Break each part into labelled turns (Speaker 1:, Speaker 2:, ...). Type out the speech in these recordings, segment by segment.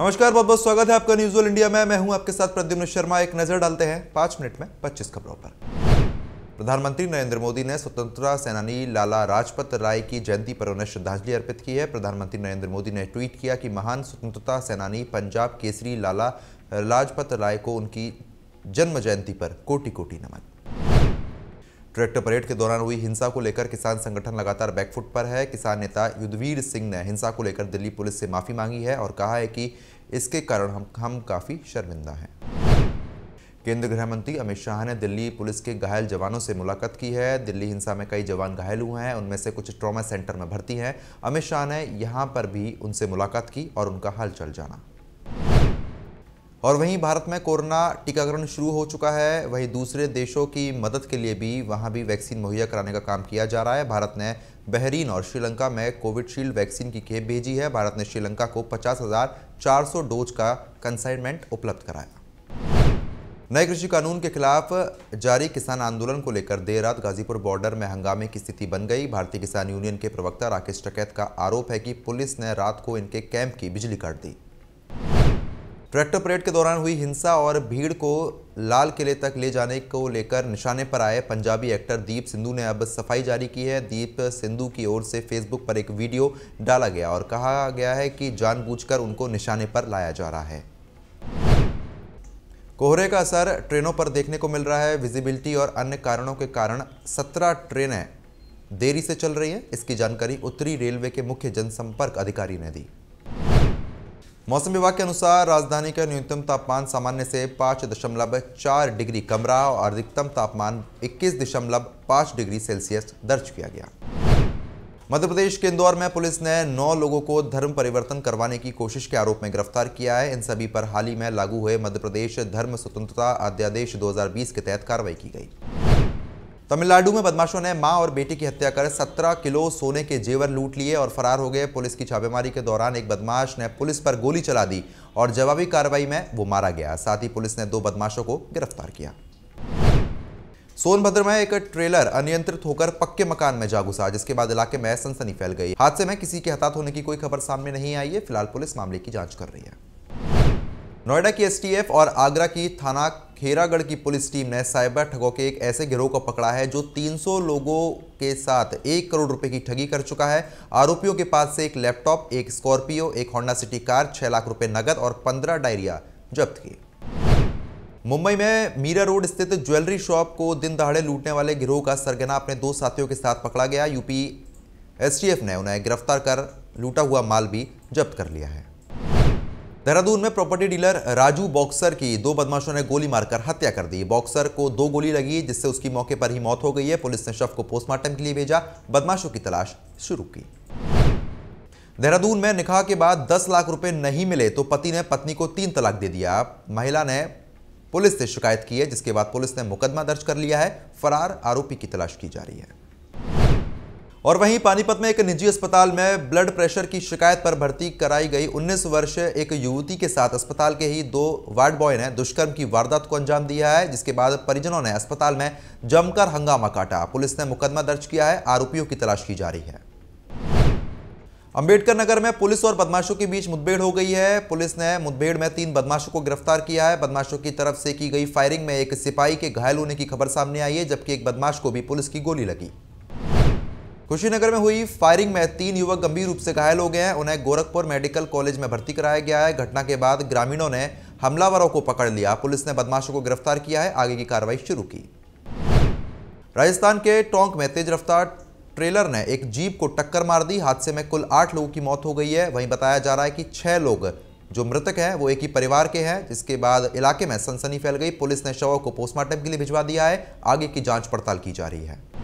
Speaker 1: नमस्कार बहुत बहुत स्वागत है आपका न्यूज ऑल इंडिया में मैं हूं आपके साथ प्रद्युम्न शर्मा एक नजर डालते हैं पांच मिनट में पच्चीस खबरों पर प्रधानमंत्री नरेंद्र मोदी ने स्वतंत्रता सेनानी लाला राजपत राय की जयंती पर उन्हें श्रद्धांजलि अर्पित की है प्रधानमंत्री नरेंद्र मोदी ने ट्वीट किया कि महान स्वतंत्रता सेनानी पंजाब केसरी लाला लाजपत राय को उनकी जन्म जयंती पर कोटि कोटि नमन ट्रैक्टर परेड के दौरान हुई हिंसा को लेकर किसान संगठन लगातार बैकफुट पर है किसान नेता युद्धवीर सिंह ने हिंसा को लेकर दिल्ली पुलिस से माफ़ी मांगी है और कहा है कि इसके कारण हम हम काफ़ी शर्मिंदा हैं केंद्रीय गृह मंत्री अमित शाह ने दिल्ली पुलिस के घायल जवानों से मुलाकात की है दिल्ली हिंसा में कई जवान घायल हुए हैं उनमें से कुछ ट्रॉमा सेंटर में भर्ती हैं अमित शाह ने यहाँ पर भी उनसे मुलाकात की और उनका हालचाल जाना और वहीं भारत में कोरोना टीकाकरण शुरू हो चुका है वहीं दूसरे देशों की मदद के लिए भी वहां भी वैक्सीन मुहैया कराने का काम किया जा रहा है भारत ने बहरीन और श्रीलंका में कोविडशील्ड वैक्सीन की खेप भेजी है भारत ने श्रीलंका को पचास डोज का कंसाइनमेंट उपलब्ध कराया नए कृषि कानून के खिलाफ जारी किसान आंदोलन को लेकर देर रात गाजीपुर बॉर्डर में हंगामे की स्थिति बन गई भारतीय किसान यूनियन के प्रवक्ता राकेश टकैत का आरोप है कि पुलिस ने रात को इनके कैंप की बिजली काट दी ट्रैक्टर परेड के दौरान हुई हिंसा और भीड़ को लाल किले तक ले जाने को लेकर निशाने पर आए पंजाबी एक्टर दीप सिंधु ने अब सफाई जारी की है दीप सिंधु की ओर से फेसबुक पर एक वीडियो डाला गया और कहा गया है कि जानबूझकर उनको निशाने पर लाया जा रहा है कोहरे का असर ट्रेनों पर देखने को मिल रहा है विजिबिलिटी और अन्य कारणों के कारण सत्रह ट्रेनें देरी से चल रही हैं इसकी जानकारी उत्तरी रेलवे के मुख्य जनसंपर्क अधिकारी ने दी मौसम विभाग के अनुसार राजधानी का न्यूनतम तापमान सामान्य से पाँच दशमलव चार डिग्री कम रहा और अधिकतम तापमान इक्कीस दशमलव पाँच डिग्री सेल्सियस दर्ज किया गया मध्य प्रदेश के इंदौर में पुलिस ने नौ लोगों को धर्म परिवर्तन करवाने की कोशिश के आरोप में गिरफ्तार किया है इन सभी पर हाल ही में लागू हुए मध्य प्रदेश धर्म स्वतंत्रता अध्यादेश 2020 के तहत कार्रवाई की गई तमिलनाडु में बदमाशों ने मां और बेटी की हत्या कर 17 किलो सोने के जेवर लूट लिए और फरार हो गए पुलिस की छापेमारी के दौरान एक बदमाश ने पुलिस पर गोली चला दी और जवाबी कार्रवाई में वो मारा गया साथ ही पुलिस ने दो बदमाशों को गिरफ्तार किया सोनभद्र में एक ट्रेलर अनियंत्रित होकर पक्के मकान में जा घुसा जिसके बाद इलाके में सनसनी फैल गई हादसे में किसी के हताहत होने की कोई खबर सामने नहीं आई है फिलहाल पुलिस मामले की जांच कर रही है नोएडा की एसटीएफ और आगरा की थाना खेरागढ़ की पुलिस टीम ने साइबर ठगों के एक ऐसे गिरोह को पकड़ा है जो 300 लोगों के साथ एक करोड़ रुपए की ठगी कर चुका है आरोपियों के पास से एक लैपटॉप एक स्कॉर्पियो एक होंडा सिटी कार छह लाख रुपए नगद और पंद्रह डायरिया जब्त किए मुंबई में मीरा रोड स्थित ज्वेलरी शॉप को दिन दहाड़े लूटने वाले गिरोह का सरगना अपने दो साथियों के साथ पकड़ा गया यूपी एसटीएफ ने उन्हें गिरफ्तार कर लूटा हुआ माल भी जब्त कर लिया है देहरादून में प्रॉपर्टी डीलर राजू बॉक्सर की दो बदमाशों ने गोली मारकर हत्या कर दी बॉक्सर को दो गोली लगी जिससे उसकी मौके पर ही मौत हो गई है पुलिस ने शव को पोस्टमार्टम के लिए भेजा बदमाशों की तलाश शुरू की देहरादून में निकाह के बाद 10 लाख रुपए नहीं मिले तो पति ने पत्नी को तीन तलाक दे दिया महिला ने पुलिस से शिकायत की है जिसके बाद पुलिस ने मुकदमा दर्ज कर लिया है फरार आरोपी की तलाश की जा रही है और वहीं पानीपत में एक निजी अस्पताल में ब्लड प्रेशर की शिकायत पर भर्ती कराई गई 19 वर्ष एक युवती के साथ अस्पताल के ही दो वार्ड बॉय ने दुष्कर्म की वारदात को अंजाम दिया है जिसके बाद परिजनों ने अस्पताल में जमकर हंगामा काटा पुलिस ने मुकदमा दर्ज किया है आरोपियों की तलाश की जा रही है अंबेडकर नगर में पुलिस और बदमाशों के बीच मुठभेड़ हो गई है पुलिस ने मुठभेड़ में तीन बदमाशों को गिरफ्तार किया है बदमाशों की तरफ से की गई फायरिंग में एक सिपाही के घायल होने की खबर सामने आई है जबकि एक बदमाश को भी पुलिस की गोली लगी कुशीनगर में हुई फायरिंग में तीन युवक गंभीर रूप से घायल हो गए हैं उन्हें गोरखपुर मेडिकल कॉलेज में भर्ती कराया गया है घटना के बाद ग्रामीणों ने हमलावरों को पकड़ लिया पुलिस ने बदमाशों को गिरफ्तार किया है आगे की कार्रवाई शुरू की राजस्थान के टोंक में तेज रफ्तार ट्रेलर ने एक जीप को टक्कर मार दी हादसे में कुल आठ लोगों की मौत हो गई है वहीं बताया जा रहा है कि छह लोग जो मृतक हैं वो एक ही परिवार के हैं जिसके बाद इलाके में सनसनी फैल गई पुलिस ने शवों को पोस्टमार्टम के लिए भिजवा दिया है आगे की जांच पड़ताल की जा रही है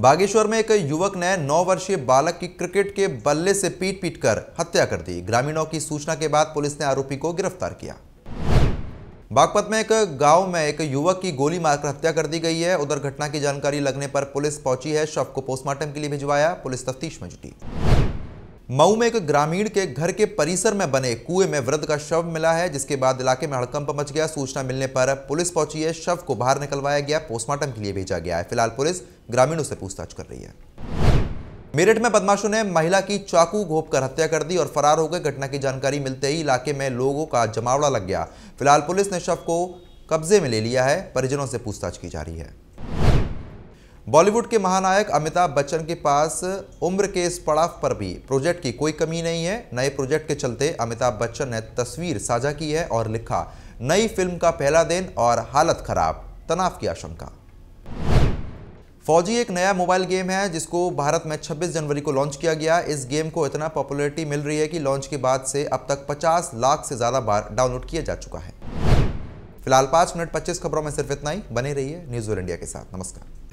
Speaker 1: बागेश्वर में एक युवक ने 9 वर्षीय बालक की क्रिकेट के बल्ले से पीट पीट कर हत्या कर दी ग्रामीणों की सूचना के बाद पुलिस ने आरोपी को गिरफ्तार किया बागपत में एक गांव में एक युवक की गोली मारकर हत्या कर दी गई है उधर घटना की जानकारी लगने पर पुलिस पहुंची है शव को पोस्टमार्टम के लिए भिजवाया पुलिस तफ्तीश में जुटी मऊ में एक ग्रामीण के घर के परिसर में बने कुएं में वृद्ध का शव मिला है जिसके बाद इलाके में हड़कंप मच गया सूचना मिलने पर पुलिस पहुंची है शव को बाहर निकलवाया गया पोस्टमार्टम के लिए भेजा गया है फिलहाल पुलिस ग्रामीणों से पूछताछ कर रही है मेरठ में बदमाशों ने महिला की चाकू घोप कर हत्या कर दी और फरार हो गए घटना की जानकारी मिलते ही इलाके में लोगों का जमावड़ा लग गया फिलहाल पुलिस ने शव को कब्जे में ले लिया है परिजनों से पूछताछ की जा रही है बॉलीवुड के महानायक अमिताभ बच्चन के पास उम्र के इस पड़ाव पर भी प्रोजेक्ट की कोई कमी नहीं है नए प्रोजेक्ट के चलते अमिताभ बच्चन ने तस्वीर साझा की है और लिखा नई फिल्म का पहला दिन और हालत खराब तनाव की आशंका फौजी एक नया मोबाइल गेम है जिसको भारत में 26 जनवरी को लॉन्च किया गया इस गेम को इतना पॉपुलरिटी मिल रही है कि लॉन्च के बाद से अब तक 50 लाख से ज़्यादा बार डाउनलोड किया जा चुका है फिलहाल पांच मिनट 25 खबरों में सिर्फ इतना ही बने रहिए न्यूज़ इंडिया के साथ नमस्कार